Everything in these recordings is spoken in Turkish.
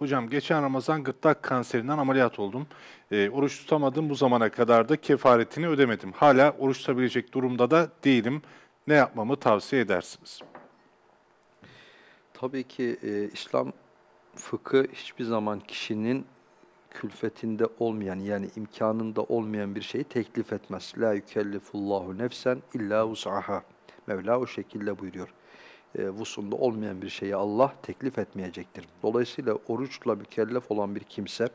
Hocam geçen Ramazan gırtlak kanserinden ameliyat oldum. E, oruç tutamadım bu zamana kadar da kefaretini ödemedim. Hala oruç tutabilecek durumda da değilim. Ne yapmamı tavsiye edersiniz? Tabii ki e, İslam fıkı hiçbir zaman kişinin külfetinde olmayan yani imkanında olmayan bir şeyi teklif etmez. La yükellifullahu nefsen illa usaha. Mevla o şekilde buyuruyor e, vusunda olmayan bir şeyi Allah teklif etmeyecektir. Dolayısıyla oruçla mükellef olan bir kimse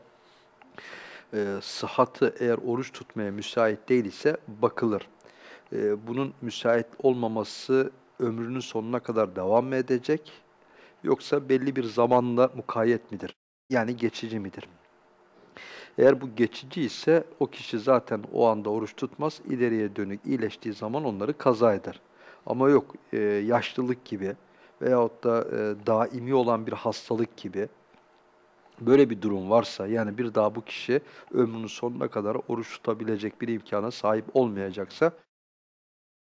e, sıhhatı eğer oruç tutmaya müsait değil ise bakılır. E, bunun müsait olmaması ömrünün sonuna kadar devam mı edecek yoksa belli bir zamanla mukayyet midir? Yani geçici midir? Eğer bu geçici ise o kişi zaten o anda oruç tutmaz, ileriye dönük iyileştiği zaman onları kaza eder. Ama yok e, yaşlılık gibi veyahut da e, daimi olan bir hastalık gibi böyle bir durum varsa yani bir daha bu kişi ömrünün sonuna kadar oruç tutabilecek bir imkana sahip olmayacaksa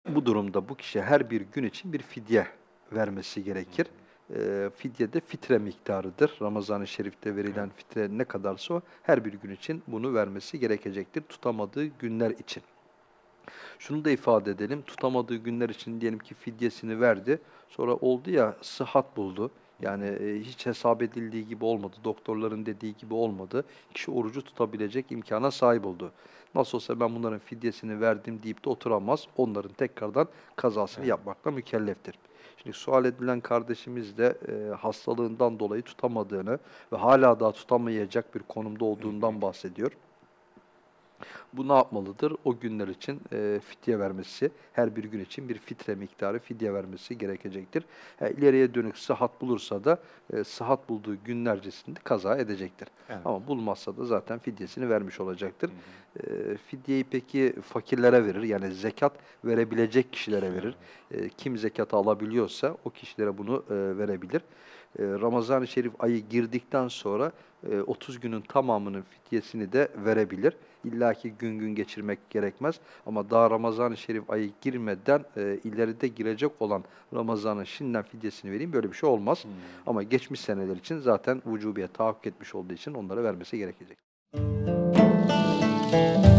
bu durumda bu kişi her bir gün için bir fidye vermesi gerekir. E, fidye de fitre miktarıdır. Ramazan-ı Şerif'te verilen fitre ne kadarsa o her bir gün için bunu vermesi gerekecektir tutamadığı günler için. Şunu da ifade edelim, tutamadığı günler için diyelim ki fidyesini verdi, sonra oldu ya sıhhat buldu. Yani e, hiç hesap edildiği gibi olmadı, doktorların dediği gibi olmadı. Kişi orucu tutabilecek imkana sahip oldu. Nasıl olsa ben bunların fidyesini verdim deyip de oturamaz, onların tekrardan kazasını yapmakla mükelleftir. Şimdi sual edilen kardeşimiz de e, hastalığından dolayı tutamadığını ve hala daha tutamayacak bir konumda olduğundan bahsediyor. Bu ne yapmalıdır? O günler için e, fidye vermesi, her bir gün için bir fitre miktarı fidye vermesi gerekecektir. E, ileriye dönük sıhhat bulursa da e, sıhhat bulduğu günlercesinde kaza edecektir. Evet. Ama bulmazsa da zaten fidyesini vermiş olacaktır. Hı hı. E, fidyeyi peki fakirlere verir, yani zekat verebilecek kişilere verir. E, kim zekatı alabiliyorsa o kişilere bunu e, verebilir. E, Ramazan-ı Şerif ayı girdikten sonra 30 e, günün tamamının fidyesini de verebilir. İlla ki gün gün geçirmek gerekmez ama daha Ramazan-ı Şerif ayı girmeden e, ileride girecek olan Ramazan'ın şimdiden fidyesini vereyim böyle bir şey olmaz. Hmm. Ama geçmiş seneler için zaten vücubiye tahakkuk etmiş olduğu için onlara vermesi gerekecek. Müzik